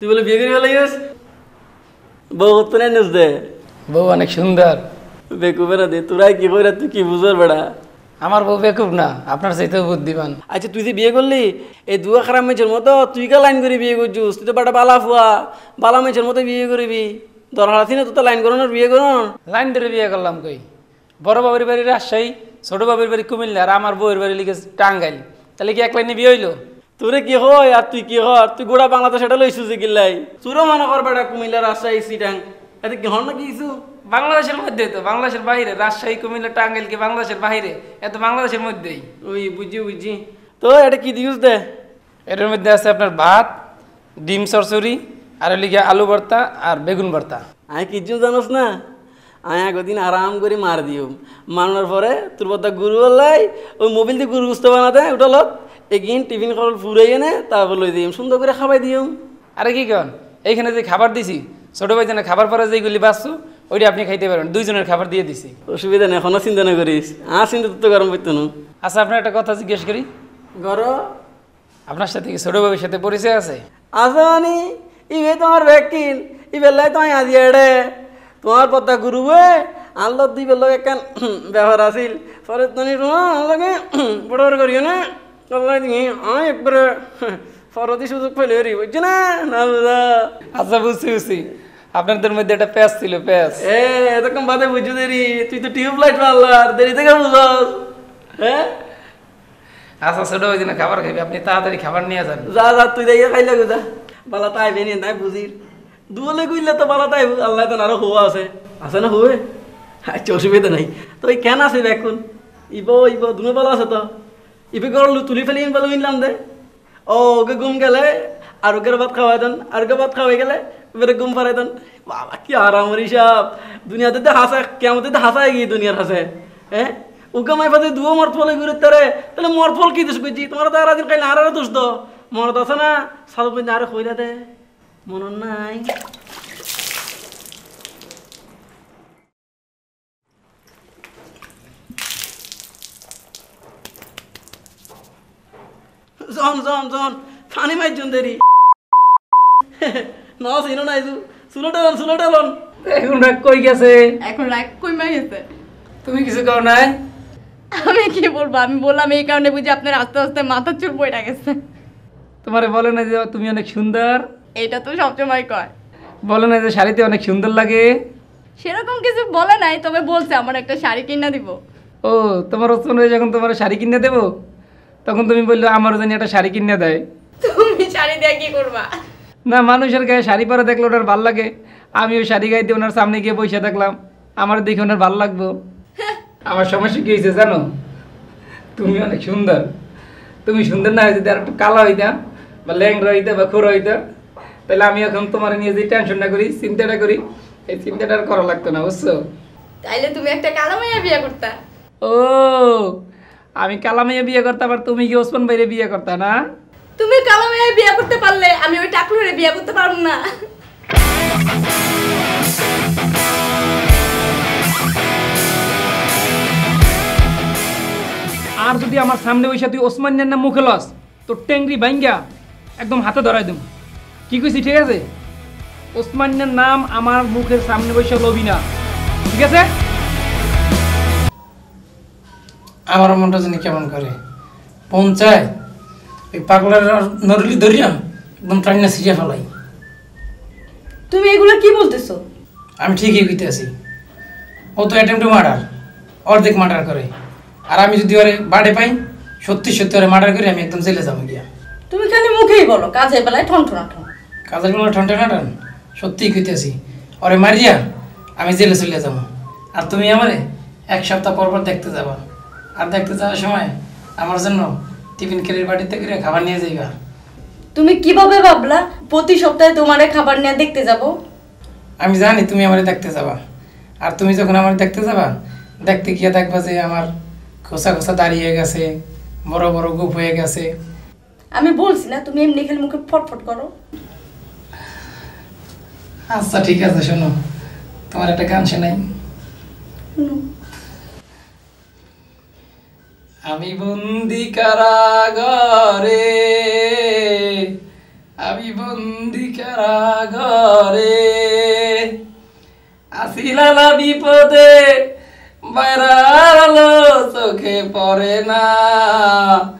তুই বলে বিয়ে করে ফেলাইস বউ হতো না নেস দে বউ অনেক সুন্দর বেকুবেরা দে তোরা কি করে তুই কি বুঝার বেড়া আমার বউ বেকুব না আপনার চাইতেও বুদ্ধিমান আচ্ছা তুই যে বিয়ে করলি এই দুয়া খারাপ মেয়েছের মতো তুই কে লাইন করে বিয়ে করছিস তুই তো বাটা বালা ফুয়া বালা মেয়েছের মতো বিয়ে করবি দরহারাছি না তুই তো লাইন করানোর বিয়ে করন লাইন ধরে বিয়ে করলাম কই বড় বাবার বাড়ি রাজশাহী ছোট বাবুর বাড়ি কুমিল্লা আর আমার বউয়ের বাড়ি লিখে টাঙ্গাইল তাহলে কি এক লাইনে বিয়ে হইলো তোরে কি হয় আর তুই কি হয় তুই গোড়া বাংলাদেশ এটা লইছু যে গিল্লাই তোরও মনে করবে এটা কুমিল্লা রাজশাহী সিটাং এটা কি হন না কিছু বাংলাদেশের মধ্যে তো বাংলাদেশের বাইরে রাজশাহী কুমিল্লা টাঙ্গাইল কি বাংলাদেশের বাইরে এত বাংলাদেশের মধ্যেই ওই বুঝি বুঝি তো এটা কি দিউস দে এটার মধ্যে আছে আপনার ভাত ডিম সরসরি আর লিখে আলু ভর্তা আর বেগুন ভর্তা আমি কিছু জানোস না আমি আগদিন আরাম করে মার দিও মারানোর পরে তোর বদ্ধা গুরু বললাই ওই মোবিল দিয়ে গুরু গুস্ত বানাতে ওটা লোক এগিন টিফিন খাবার ফুরাই এনে তারপর লই দিই সুন্দর করে খাবার দিও আরে কি কন এইখানে যে খাবার দিছি ছোট ভাই জানে খাবার পরে যেগুলি বাঁচছো ওইটা আপনি খাইতে পারেন দুইজনের খাবার দিয়ে দিছি অসুবিধা নেই এখনো চিন্তা না করিস আ চিন্তা তো গরম পড়তো না আচ্ছা আপনার একটা কথা জিজ্ঞেস করি গর আপনার সাথে কি ছোট ভাইয়ের সাথে পরিচয় আছে আছে মানে ইবে তোমার ই বেলায় তোমায় আজি এড়ে তোমার পদ্মা গুরু আল্লাহ দিবে লোক একখান ব্যবহার আছিল পরে তুমি তোমার লগে বড় বড় করিও না একবারে ফরদি সুযোগ পেলে রে বুঝছে না আচ্ছা বুঝছি বুঝছি আপনাদের মধ্যে একটা প্যাস ছিল প্যাস এ এরকম বাদে বুঝু দেরি তুই তো টিউব লাইট মারলার দেরি থেকে বুঝস হ্যাঁ আচ্ছা ছোট ওই দিন খাবার খাবি আপনি তাড়াতাড়ি খাবার নিয়ে যান যা যা তুই দেখে খাইলে গুজা বালা তাই বেনি নাই বুঝির দুলে কইলে তো বালা তাই আল্লাহ তো আরো হওয়া আছে আছে না হবে আচ্ছা অসুবিধা নাই তো কেন আসবে এখন ইবো ইবো দুনো বালা আছে তো ইবে তুলি ফেলি ইন বলে ইনলাম দে ও ওকে গুম গেলে আর ওকে ভাত খাওয়াই দেন আর ওকে ভাত খাওয়াই গেলে এবারে গুম ফারাই দেন বাবা কি আরাম রিসাব দুনিয়াতে তো হাসা কেমতে তো হাসায় গিয়ে দুনিয়ার হাসে হ্যাঁ ওকে মাই ফাতে দুও মরফলে ঘুরে তারে তাহলে মর ফল কি দোষ করছি তোমার তো আরাদিন আদিন আর আর দোষ দো মরদ আছে না সাধু আরে কইরা দে মনন নাই জন জন জন পানি মাইজন দেরি না এখন রাগ কই গেছে এখন রাগ কই মাই গেছে তুমি কিছু নাই আমি কি বলবো আমি বললাম এই কারণে বুঝি আপনার আস্তে আস্তে মাথা চুল পড়ে গেছে তোমারে বলে না যে তুমি অনেক সুন্দর এটা তো সবসময় কয় বলে না যে শাড়িতে অনেক সুন্দর লাগে সেরকম কিছু বলে নাই তবে বলছে আমার একটা শাড়ি কিনা দিব ও তোমার ওসমান যখন তোমার শাড়ি কিনে দেবো তখন তুমি বললো আমার জানি একটা শাড়ি কিনে দেয় তুমি শাড়ি দেয় কি করবা না মানুষের গায়ে শাড়ি পরে দেখলো ওটার ভাল লাগে আমি ওই শাড়ি গায়ে দিয়ে ওনার সামনে গিয়ে বসে দেখলাম আমার দেখে ওনার ভাল লাগবো আমার সমস্যা কি হয়েছে জানো তুমি অনেক সুন্দর তুমি সুন্দর না হয়েছে আর একটু কালো হইতা বা ল্যাংরা হইতে বা খোর হইতা তাহলে আমি এখন তোমার নিয়ে যে টেনশনটা করি চিন্তাটা করি এই চিন্তাটা আর করা লাগতো না বুঝছো তাইলে তুমি একটা কালো মেয়ে বিয়ে করতা ও আমি কালামাইয়া বিয়ে করতাম আর তুমি কি ওসমান ভাইরে বিয়ে করতা না তুমি কালামাইয়া বিয়ে করতে পারলে আমি ওই টাকলুরে বিয়ে করতে পারবো না আর যদি আমার সামনে বসে তুই ওসমানিয়ার নাম মুখে লস তোর টেংরি ভাইঙ্গা একদম হাতে ধরাই দেব কি কইছি ঠিক আছে ওসমানিয়ার নাম আমার মুখের সামনে বসে লবি না ঠিক আছে আমার মনটা জানি কেমন করে পৌঁছায় ওই পাগলার নরলি ধরিয়াম একদম টাইনা সিজে ফেলাই তুমি এগুলো কি বলতেছো আমি ঠিকই কইতে আছি ও তো অ্যাটেম্প টু মার্ডার অর্ধেক মার্ডার করে আর আমি যদি ওরে বাড়ি পাই সত্যি সত্যি ওরে মার্ডার করে আমি একদম জেলে যাবো গিয়া তুমি খালি মুখেই বলো কাজের বেলায় ঠন ঠন ঠন কাজের বেলায় ঠন ঠন ঠন সত্যিই আছি ওরে মারিয়া আমি জেলে চলে যাবো আর তুমি আমারে এক সপ্তাহ পর পর দেখতে যাবা আর দেখতে যাওয়ার সময় আমার জন্য টিফিন খেলের বাড়ি থেকে খাবার নিয়ে যাইবা তুমি কিভাবে ভাবলা প্রতি সপ্তাহে তোমারে খাবার নিয়ে দেখতে যাব আমি জানি তুমি আমার দেখতে যাবা আর তুমি যখন আমার দেখতে যাবা দেখতে গিয়ে দেখবা যে আমার খোসা খোসা দাঁড়িয়ে গেছে বড় বড় গুপ হয়ে গেছে আমি বলছি না তুমি এমনি খেলে মুখে ফটফট করো আচ্ছা ঠিক আছে শোনো তোমার একটা গান শোনাই আমি বন্দি কারাগরে আমি বন্দি কারাগরে আসিলালা বিপদে বাইরালো চোখে পড়ে না